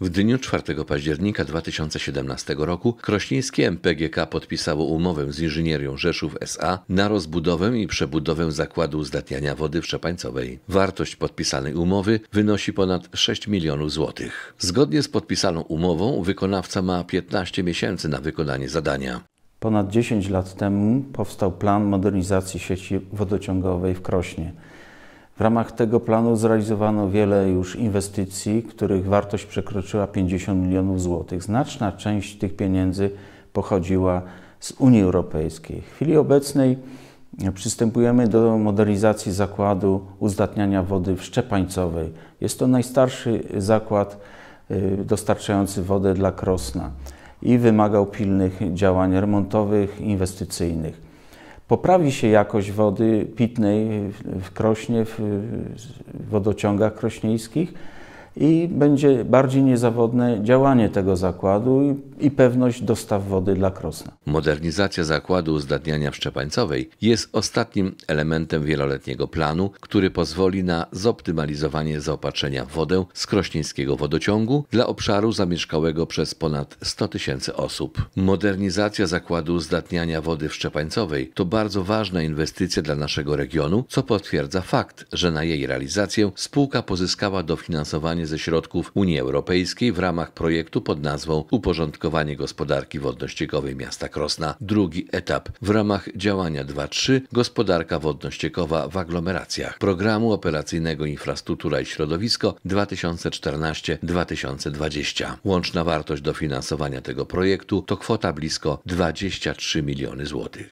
W dniu 4 października 2017 roku krośnieńskie MPGK podpisało umowę z Inżynierią Rzeszów SA na rozbudowę i przebudowę zakładu uzdatniania wody w Szczepańcowej. Wartość podpisanej umowy wynosi ponad 6 milionów złotych. Zgodnie z podpisaną umową wykonawca ma 15 miesięcy na wykonanie zadania. Ponad 10 lat temu powstał plan modernizacji sieci wodociągowej w Krośnie. W ramach tego planu zrealizowano wiele już inwestycji, których wartość przekroczyła 50 milionów złotych. Znaczna część tych pieniędzy pochodziła z Unii Europejskiej. W chwili obecnej przystępujemy do modernizacji zakładu uzdatniania wody w Szczepańcowej. Jest to najstarszy zakład y, dostarczający wodę dla Krosna i wymagał pilnych działań remontowych, inwestycyjnych poprawi się jakość wody pitnej w Krośnie, w wodociągach krośnieńskich, i będzie bardziej niezawodne działanie tego zakładu i, i pewność dostaw wody dla krosna. Modernizacja zakładu uzdatniania szczepańcowej jest ostatnim elementem wieloletniego planu, który pozwoli na zoptymalizowanie zaopatrzenia w wodę z krośnieńskiego wodociągu dla obszaru zamieszkałego przez ponad 100 tysięcy osób. Modernizacja zakładu uzdatniania wody w Szczepańcowej to bardzo ważna inwestycja dla naszego regionu, co potwierdza fakt, że na jej realizację spółka pozyskała dofinansowanie finansowanie ze środków Unii Europejskiej w ramach projektu pod nazwą Uporządkowanie gospodarki wodno-ściekowej miasta Krosna. Drugi etap w ramach działania 2.3 Gospodarka wodno-ściekowa w aglomeracjach programu operacyjnego Infrastruktura i Środowisko 2014-2020. Łączna wartość dofinansowania tego projektu to kwota blisko 23 miliony złotych.